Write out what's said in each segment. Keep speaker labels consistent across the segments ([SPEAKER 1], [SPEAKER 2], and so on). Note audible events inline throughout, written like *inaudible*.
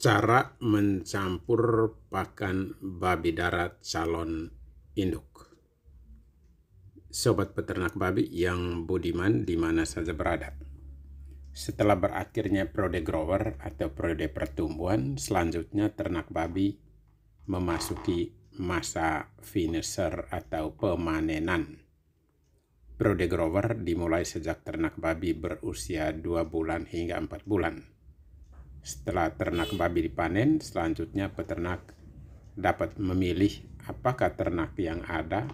[SPEAKER 1] cara mencampur pakan babi darat calon induk. Sobat peternak babi yang budiman di mana saja berada. Setelah berakhirnya periode grower atau periode pertumbuhan, selanjutnya ternak babi memasuki masa finisher atau pemanenan. Periode grower dimulai sejak ternak babi berusia 2 bulan hingga 4 bulan setelah ternak babi dipanen, selanjutnya peternak dapat memilih apakah ternak yang ada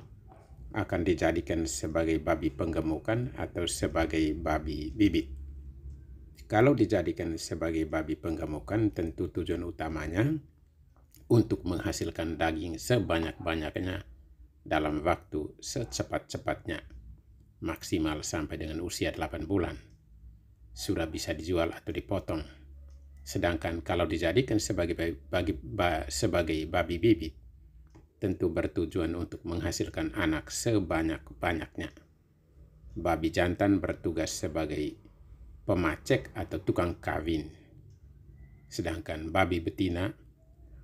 [SPEAKER 1] akan dijadikan sebagai babi penggemukan atau sebagai babi bibit. Kalau dijadikan sebagai babi penggemukan, tentu tujuan utamanya untuk menghasilkan daging sebanyak-banyaknya dalam waktu secepat-cepatnya, maksimal sampai dengan usia 8 bulan. Sudah bisa dijual atau dipotong. Sedangkan kalau dijadikan sebagai bagi, ba, sebagai babi bibit, tentu bertujuan untuk menghasilkan anak sebanyak-banyaknya. Babi jantan bertugas sebagai pemacek atau tukang kawin. Sedangkan babi betina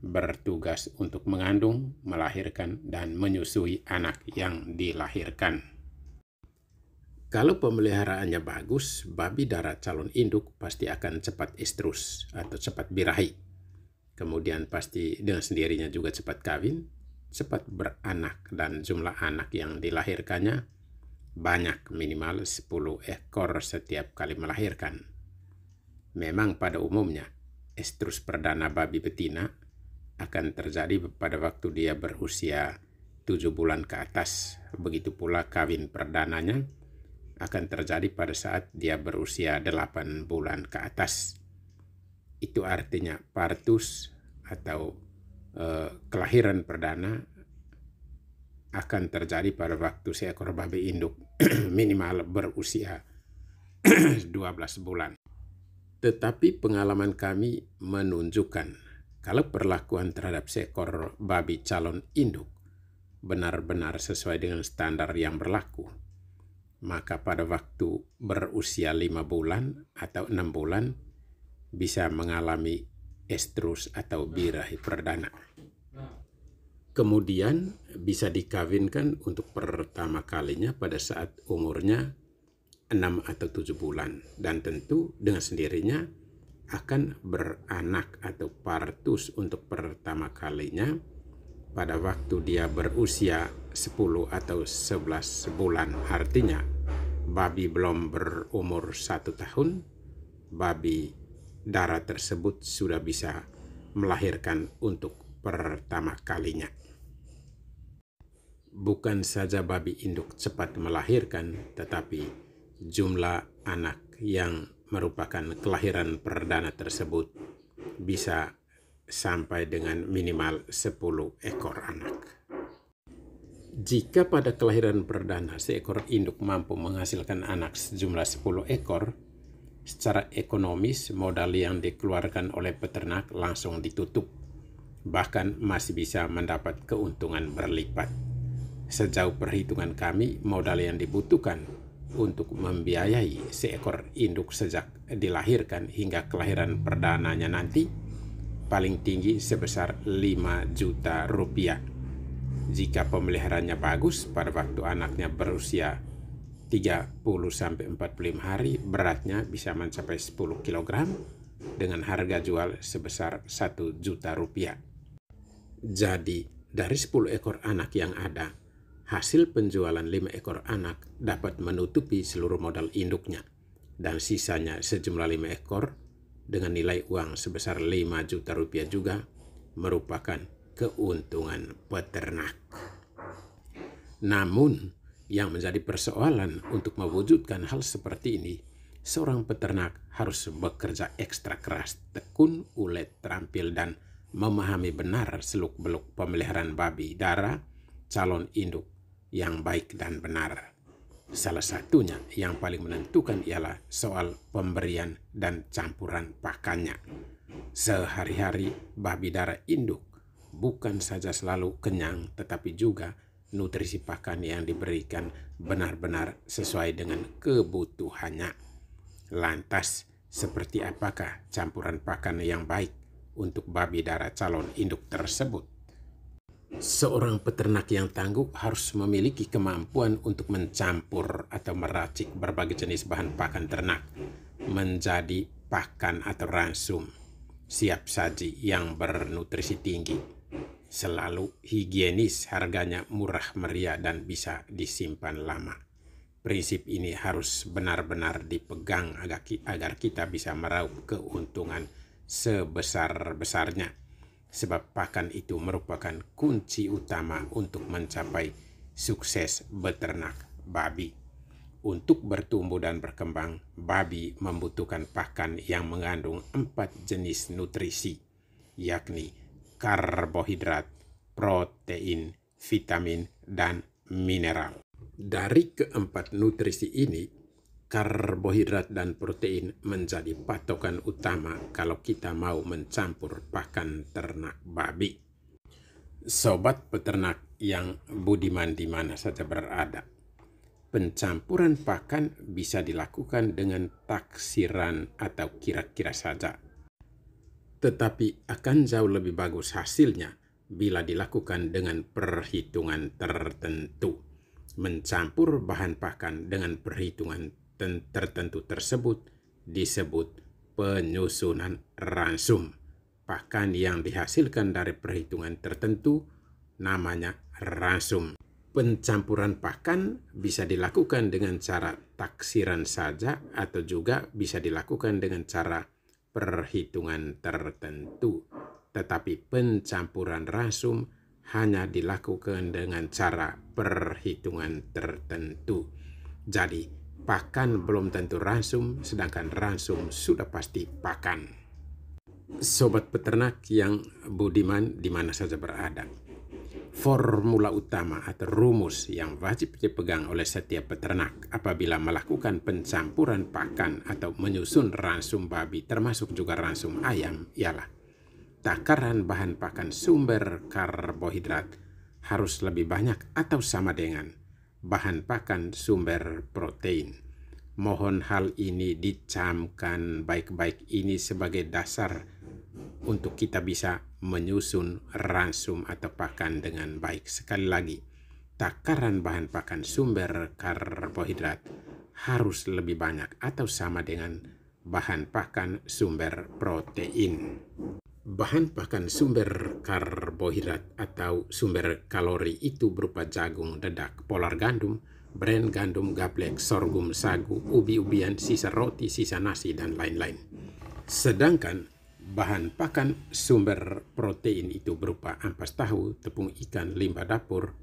[SPEAKER 1] bertugas untuk mengandung, melahirkan, dan menyusui anak yang dilahirkan. Kalau pemeliharaannya bagus, babi darah calon induk pasti akan cepat estrus atau cepat birahi. Kemudian pasti dengan sendirinya juga cepat kawin, cepat beranak, dan jumlah anak yang dilahirkannya banyak minimal 10 ekor setiap kali melahirkan. Memang pada umumnya, estrus perdana babi betina akan terjadi pada waktu dia berusia 7 bulan ke atas. Begitu pula kawin perdananya akan terjadi pada saat dia berusia 8 bulan ke atas. Itu artinya partus atau e, kelahiran perdana akan terjadi pada waktu seekor babi induk *clears throat* minimal berusia 12 *clears throat* bulan. Tetapi pengalaman kami menunjukkan kalau perlakuan terhadap seekor babi calon induk benar-benar sesuai dengan standar yang berlaku maka pada waktu berusia lima bulan atau enam bulan bisa mengalami estrus atau birahi perdana. Kemudian bisa dikawinkan untuk pertama kalinya pada saat umurnya enam atau tujuh bulan dan tentu dengan sendirinya akan beranak atau partus untuk pertama kalinya pada waktu dia berusia 10 atau 11 bulan artinya babi belum berumur satu tahun, babi darah tersebut sudah bisa melahirkan untuk pertama kalinya. Bukan saja babi induk cepat melahirkan, tetapi jumlah anak yang merupakan kelahiran perdana tersebut bisa sampai dengan minimal 10 ekor anak. Jika pada kelahiran perdana seekor induk mampu menghasilkan anak sejumlah 10 ekor, secara ekonomis modal yang dikeluarkan oleh peternak langsung ditutup, bahkan masih bisa mendapat keuntungan berlipat. Sejauh perhitungan kami, modal yang dibutuhkan untuk membiayai seekor induk sejak dilahirkan hingga kelahiran perdananya nanti paling tinggi sebesar 5 juta rupiah jika pemeliharannya bagus pada waktu anaknya berusia 30-45 hari beratnya bisa mencapai 10 kg dengan harga jual sebesar 1 juta rupiah. Jadi, dari 10 ekor anak yang ada, hasil penjualan 5 ekor anak dapat menutupi seluruh modal induknya dan sisanya sejumlah 5 ekor dengan nilai uang sebesar 5 juta rupiah juga merupakan keuntungan peternak. Namun, yang menjadi persoalan untuk mewujudkan hal seperti ini, seorang peternak harus bekerja ekstra keras, tekun, ulet, terampil, dan memahami benar seluk-beluk pemeliharaan babi darah calon induk yang baik dan benar. Salah satunya yang paling menentukan ialah soal pemberian dan campuran pakannya. Sehari-hari babi darah induk bukan saja selalu kenyang, tetapi juga nutrisi pakan yang diberikan benar-benar sesuai dengan kebutuhannya. Lantas, seperti apakah campuran pakan yang baik untuk babi darah calon induk tersebut? Seorang peternak yang tangguh harus memiliki kemampuan untuk mencampur atau meracik berbagai jenis bahan pakan ternak menjadi pakan atau ransum siap saji yang bernutrisi tinggi selalu higienis, harganya murah meriah dan bisa disimpan lama. Prinsip ini harus benar-benar dipegang agar kita bisa meraup keuntungan sebesar-besarnya. Sebab pakan itu merupakan kunci utama untuk mencapai sukses beternak babi. Untuk bertumbuh dan berkembang, babi membutuhkan pakan yang mengandung empat jenis nutrisi, yakni karbohidrat, protein, vitamin, dan mineral. Dari keempat nutrisi ini, karbohidrat dan protein menjadi patokan utama kalau kita mau mencampur pakan ternak babi. Sobat peternak yang budiman di mana saja berada, pencampuran pakan bisa dilakukan dengan taksiran atau kira-kira saja tetapi akan jauh lebih bagus hasilnya bila dilakukan dengan perhitungan tertentu. Mencampur bahan pakan dengan perhitungan tertentu tersebut disebut penyusunan ransum. Pakan yang dihasilkan dari perhitungan tertentu namanya ransum. Pencampuran pakan bisa dilakukan dengan cara taksiran saja atau juga bisa dilakukan dengan cara perhitungan tertentu, tetapi pencampuran rasum hanya dilakukan dengan cara perhitungan tertentu. Jadi, pakan belum tentu rasum, sedangkan rasum sudah pasti pakan. Sobat peternak yang budiman di mana saja berada formula utama atau rumus yang wajib dipegang oleh setiap peternak apabila melakukan pencampuran pakan atau menyusun ransum babi termasuk juga ransum ayam ialah takaran bahan pakan sumber karbohidrat harus lebih banyak atau sama dengan bahan pakan sumber protein. Mohon hal ini dicamkan baik-baik ini sebagai dasar untuk kita bisa menyusun ransum atau pakan dengan baik. Sekali lagi, takaran bahan pakan sumber karbohidrat harus lebih banyak atau sama dengan bahan pakan sumber protein. Bahan pakan sumber karbohidrat atau sumber kalori itu berupa jagung, dedak, polar gandum, brand gandum, gaplek, sorghum, sagu, ubi-ubian, sisa roti, sisa nasi, dan lain-lain. Sedangkan Bahan pakan sumber protein itu berupa ampas tahu, tepung ikan, limbah dapur,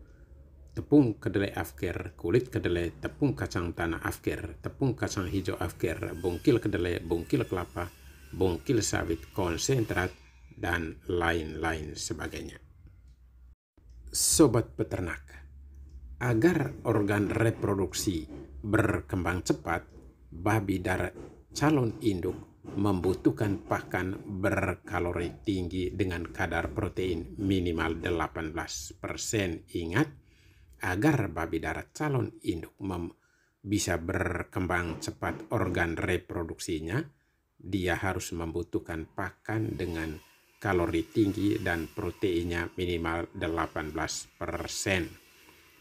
[SPEAKER 1] tepung kedelai afkir, kulit kedelai, tepung kacang tanah afkir, tepung kacang hijau afkir, bungkil kedelai, bungkil kelapa, bungkil sawit, konsentrat, dan lain-lain sebagainya. Sobat peternak, agar organ reproduksi berkembang cepat, babi darat calon induk membutuhkan pakan berkalori tinggi dengan kadar protein minimal 18%. Ingat, agar babi darat calon induk bisa berkembang cepat organ reproduksinya, dia harus membutuhkan pakan dengan kalori tinggi dan proteinnya minimal 18%.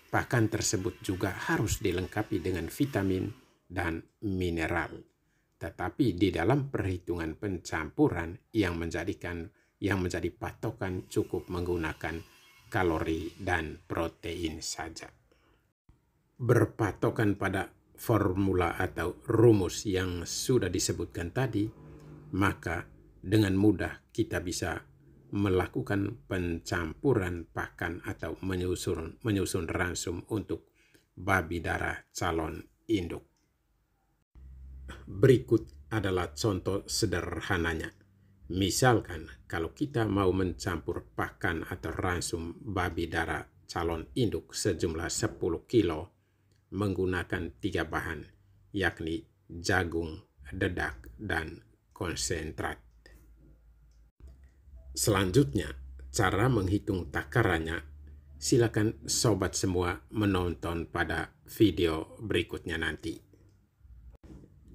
[SPEAKER 1] Pakan tersebut juga harus dilengkapi dengan vitamin dan mineral tetapi di dalam perhitungan pencampuran yang menjadikan yang menjadi patokan cukup menggunakan kalori dan protein saja. Berpatokan pada formula atau rumus yang sudah disebutkan tadi, maka dengan mudah kita bisa melakukan pencampuran pakan atau menyusun menyusun ransum untuk babi darah calon induk. Berikut adalah contoh sederhananya. Misalkan kalau kita mau mencampur pakan atau ransum babi darah calon induk sejumlah 10 kilo menggunakan tiga bahan, yakni jagung, dedak, dan konsentrat. Selanjutnya, cara menghitung takarannya, silakan sobat semua menonton pada video berikutnya nanti.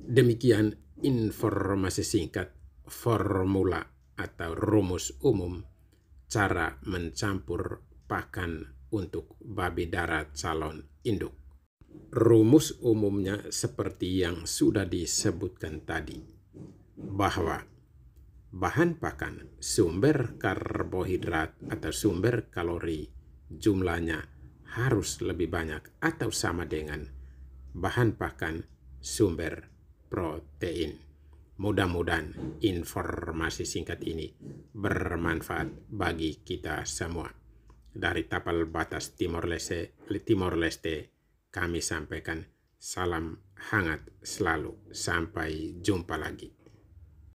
[SPEAKER 1] Demikian informasi singkat formula atau rumus umum cara mencampur pakan untuk babi darat calon induk. Rumus umumnya seperti yang sudah disebutkan tadi, bahwa bahan pakan, sumber karbohidrat atau sumber kalori jumlahnya harus lebih banyak atau sama dengan bahan pakan sumber protein. Mudah-mudahan informasi singkat ini bermanfaat bagi kita semua. Dari tapal batas Timor Leste, Timor Leste kami sampaikan salam hangat selalu. Sampai jumpa lagi.